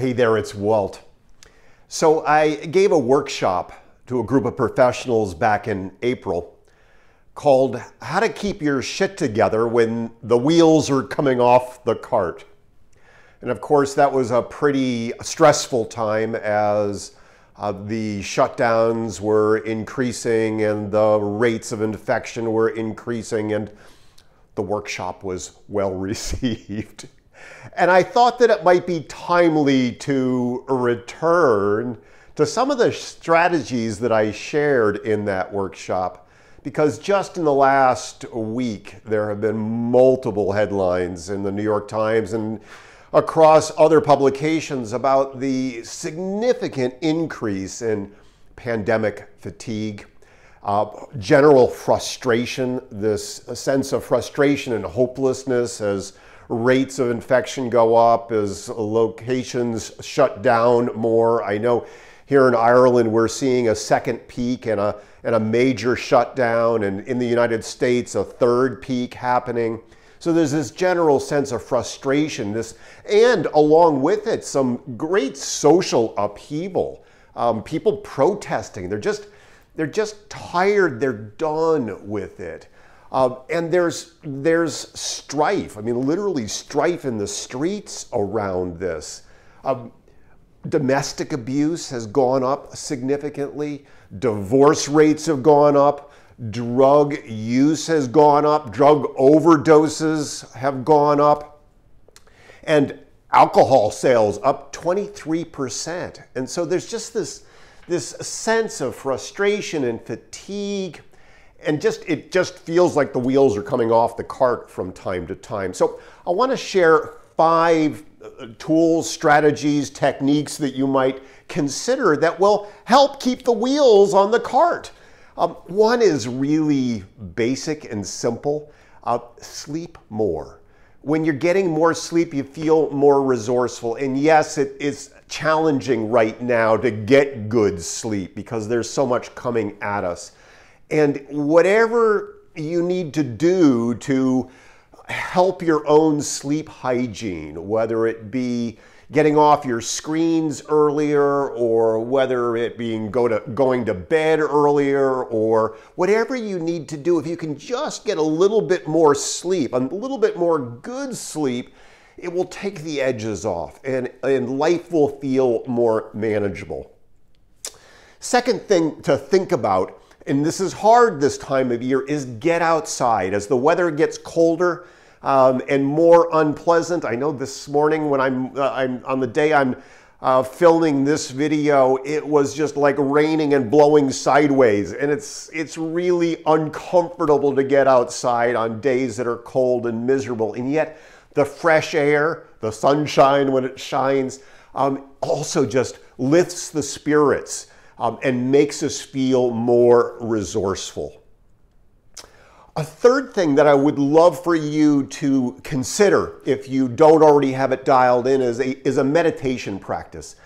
Hey there, it's Walt. So I gave a workshop to a group of professionals back in April called How to Keep Your Shit Together When the Wheels Are Coming Off the Cart. And of course, that was a pretty stressful time as uh, the shutdowns were increasing and the rates of infection were increasing, and the workshop was well received. And I thought that it might be timely to return to some of the strategies that I shared in that workshop because just in the last week, there have been multiple headlines in the New York Times and across other publications about the significant increase in pandemic fatigue, uh, general frustration, this sense of frustration and hopelessness as rates of infection go up, as locations shut down more. I know here in Ireland, we're seeing a second peak and a, and a major shutdown, and in the United States, a third peak happening. So there's this general sense of frustration, this, and along with it, some great social upheaval. Um, people protesting. They're just, they're just tired. They're done with it. Uh, and there's there's strife. I mean, literally strife in the streets around this. Um, domestic abuse has gone up significantly. Divorce rates have gone up. Drug use has gone up. Drug overdoses have gone up. And alcohol sales up 23%. And so there's just this, this sense of frustration and fatigue and just it just feels like the wheels are coming off the cart from time to time. So I want to share five uh, tools, strategies, techniques that you might consider that will help keep the wheels on the cart. Um, one is really basic and simple. Uh, sleep more. When you're getting more sleep, you feel more resourceful. And yes, it is challenging right now to get good sleep because there's so much coming at us. And whatever you need to do to help your own sleep hygiene, whether it be getting off your screens earlier or whether it being go to going to bed earlier or whatever you need to do if you can just get a little bit more sleep a little bit more good sleep it will take the edges off and, and life will feel more manageable second thing to think about and this is hard this time of year, is get outside. As the weather gets colder um, and more unpleasant, I know this morning when I'm, uh, I'm on the day I'm uh, filming this video, it was just like raining and blowing sideways. And it's, it's really uncomfortable to get outside on days that are cold and miserable. And yet the fresh air, the sunshine when it shines, um, also just lifts the spirits um, and makes us feel more resourceful. A third thing that I would love for you to consider, if you don't already have it dialed in, is a, is a meditation practice.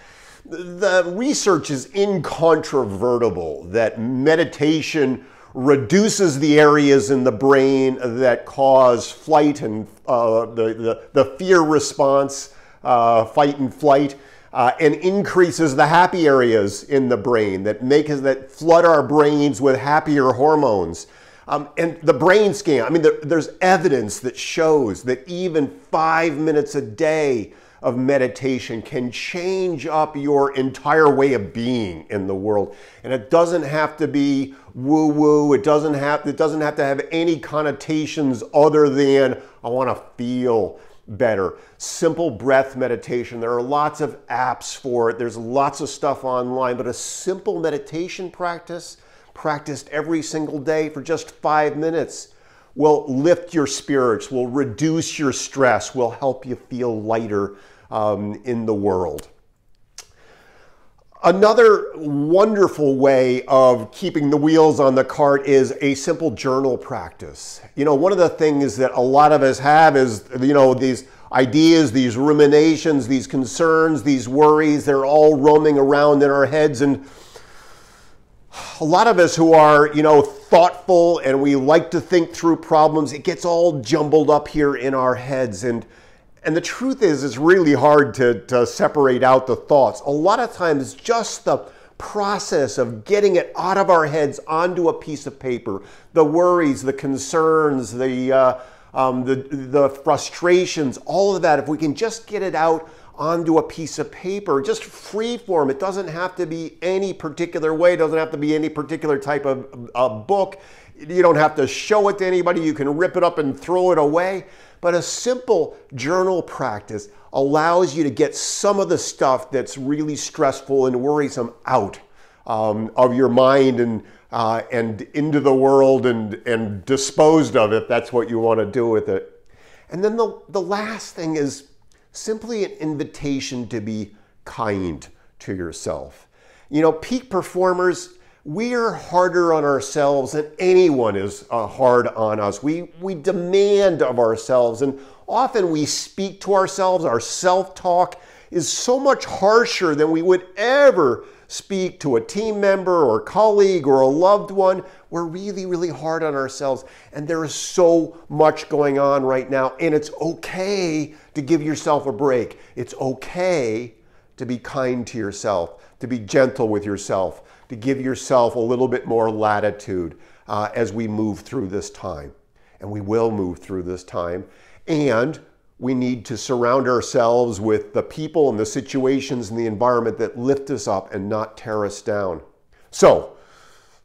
The research is incontrovertible that meditation reduces the areas in the brain that cause flight and uh, the, the, the, fear response, uh, fight and flight uh, and increases the happy areas in the brain that make us that flood our brains with happier hormones. Um, and the brain scan, I mean, there, there's evidence that shows that even five minutes a day of meditation can change up your entire way of being in the world. And it doesn't have to be woo-woo. It doesn't have it doesn't have to have any connotations other than I want to feel better. Simple breath meditation. There are lots of apps for it. There's lots of stuff online, but a simple meditation practice practiced every single day for just five minutes will lift your spirits, will reduce your stress, will help you feel lighter um, in the world. Another wonderful way of keeping the wheels on the cart is a simple journal practice. You know, one of the things that a lot of us have is, you know, these ideas, these ruminations, these concerns, these worries, they're all roaming around in our heads. And a lot of us who are, you know, thoughtful and we like to think through problems, it gets all jumbled up here in our heads. And and the truth is, it's really hard to, to separate out the thoughts. A lot of times, just the process of getting it out of our heads onto a piece of paper, the worries, the concerns, the, uh, um, the, the frustrations, all of that, if we can just get it out onto a piece of paper, just free form. It doesn't have to be any particular way, it doesn't have to be any particular type of, of book. You don't have to show it to anybody. You can rip it up and throw it away. But a simple journal practice allows you to get some of the stuff that's really stressful and worrisome out um, of your mind and uh, and into the world and and disposed of if that's what you want to do with it. And then the the last thing is simply an invitation to be kind to yourself. You know, peak performers we're harder on ourselves than anyone is uh, hard on us. We, we demand of ourselves, and often we speak to ourselves. Our self talk is so much harsher than we would ever speak to a team member or colleague or a loved one. We're really, really hard on ourselves, and there is so much going on right now, and it's okay to give yourself a break. It's okay to be kind to yourself to be gentle with yourself, to give yourself a little bit more latitude uh, as we move through this time. And we will move through this time. And we need to surround ourselves with the people and the situations and the environment that lift us up and not tear us down. So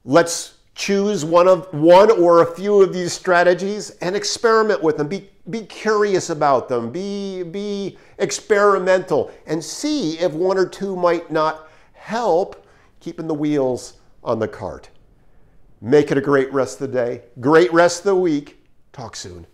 let's choose one of one or a few of these strategies and experiment with them. Be, be curious about them. Be, be experimental and see if one or two might not help keeping the wheels on the cart. Make it a great rest of the day, great rest of the week. Talk soon.